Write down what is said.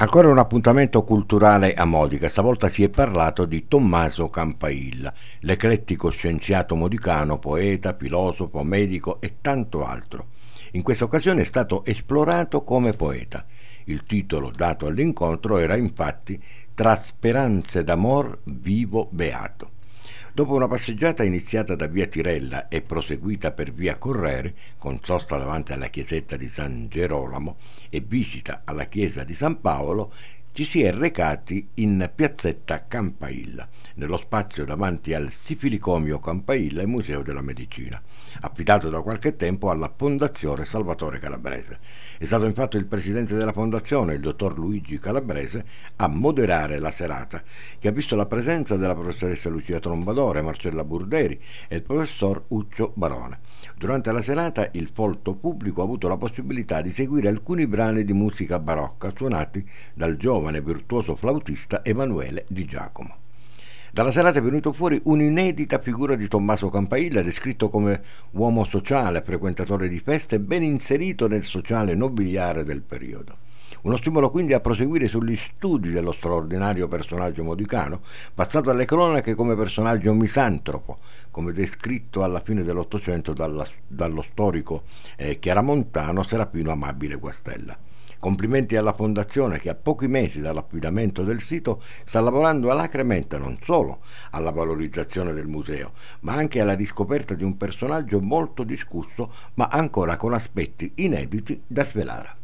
Ancora un appuntamento culturale a Modica, stavolta si è parlato di Tommaso Campailla, l'eclettico scienziato modicano, poeta, filosofo, medico e tanto altro. In questa occasione è stato esplorato come poeta. Il titolo dato all'incontro era infatti Tra speranze d'amor vivo beato. Dopo una passeggiata iniziata da via Tirella e proseguita per via Correre, con sosta davanti alla chiesetta di San Gerolamo e visita alla chiesa di San Paolo, ci si è recati in piazzetta Campailla, nello spazio davanti al Sifilicomio Campailla e Museo della Medicina, affidato da qualche tempo alla Fondazione Salvatore Calabrese. È stato infatti il presidente della fondazione, il dottor Luigi Calabrese, a moderare la serata, che ha visto la presenza della professoressa Lucia Trombadore, Marcella Burderi e il professor Uccio Barone. Durante la serata il folto pubblico ha avuto la possibilità di seguire alcuni brani di musica barocca suonati dal giovane virtuoso flautista Emanuele Di Giacomo. Dalla serata è venuto fuori un'inedita figura di Tommaso Campailla, descritto come uomo sociale, frequentatore di feste, ben inserito nel sociale nobiliare del periodo. Uno stimolo quindi a proseguire sugli studi dello straordinario personaggio modicano, passato alle cronache come personaggio misantropo, come descritto alla fine dell'Ottocento dallo storico eh, chiaramontano Serapino Amabile Guastella. Complimenti alla fondazione che a pochi mesi dall'affidamento del sito sta lavorando alacremente non solo alla valorizzazione del museo, ma anche alla riscoperta di un personaggio molto discusso, ma ancora con aspetti inediti da svelare.